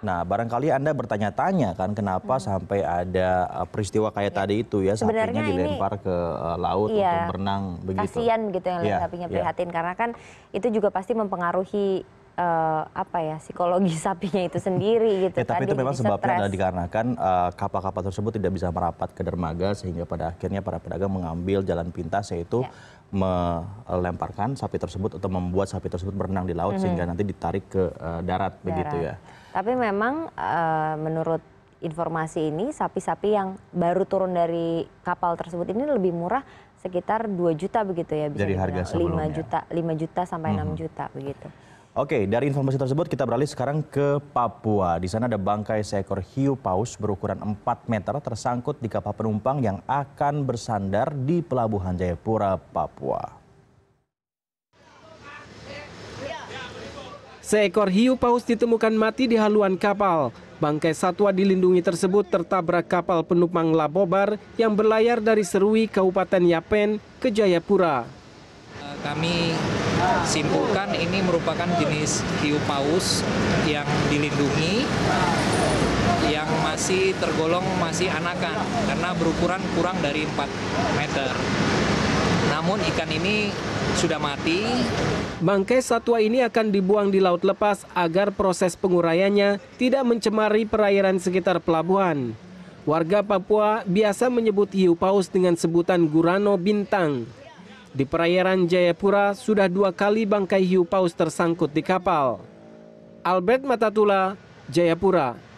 Nah, barangkali Anda bertanya-tanya kan kenapa hmm. sampai ada uh, peristiwa kayak ya. tadi itu ya sapinya dilempar ini, ke uh, laut iya, untuk berenang begitu. Kasihan gitu yang ya, sapinya prihatin karena kan itu juga pasti mempengaruhi uh, apa ya psikologi sapinya itu sendiri gitu. Ya, tapi kan, itu memang sebabnya adalah dikarenakan eh, kapal-kapal uh, tersebut tidak bisa merapat ke dermaga sehingga pada akhirnya para pedagang mengambil jalan pintas yaitu ya. melemparkan sapi tersebut atau membuat sapi tersebut berenang di laut mm -hmm. sehingga nanti ditarik ke uh, darat, darat begitu ya. Tapi memang uh, menurut informasi ini sapi-sapi yang baru turun dari kapal tersebut ini lebih murah sekitar 2 juta begitu ya bisa Jadi harga 5 juta 5 juta sampai mm -hmm. 6 juta begitu. Oke, dari informasi tersebut kita beralih sekarang ke Papua. Di sana ada bangkai seekor hiu paus berukuran 4 meter tersangkut di kapal penumpang yang akan bersandar di Pelabuhan Jayapura, Papua. Seekor hiu paus ditemukan mati di haluan kapal. Bangkai satwa dilindungi tersebut tertabrak kapal penumpang Labobar yang berlayar dari Serui, Kabupaten Yapen, ke Jayapura. Kami simpulkan ini merupakan jenis hiu paus yang dilindungi yang masih tergolong masih anakan karena berukuran kurang dari 4 meter. Namun ikan ini sudah mati. Bangkai satwa ini akan dibuang di laut lepas agar proses penguraiannya tidak mencemari perairan sekitar pelabuhan. Warga Papua biasa menyebut hiu paus dengan sebutan gurano bintang. Di perairan Jayapura sudah dua kali bangkai hiu paus tersangkut di kapal. Albert Matatula, Jayapura.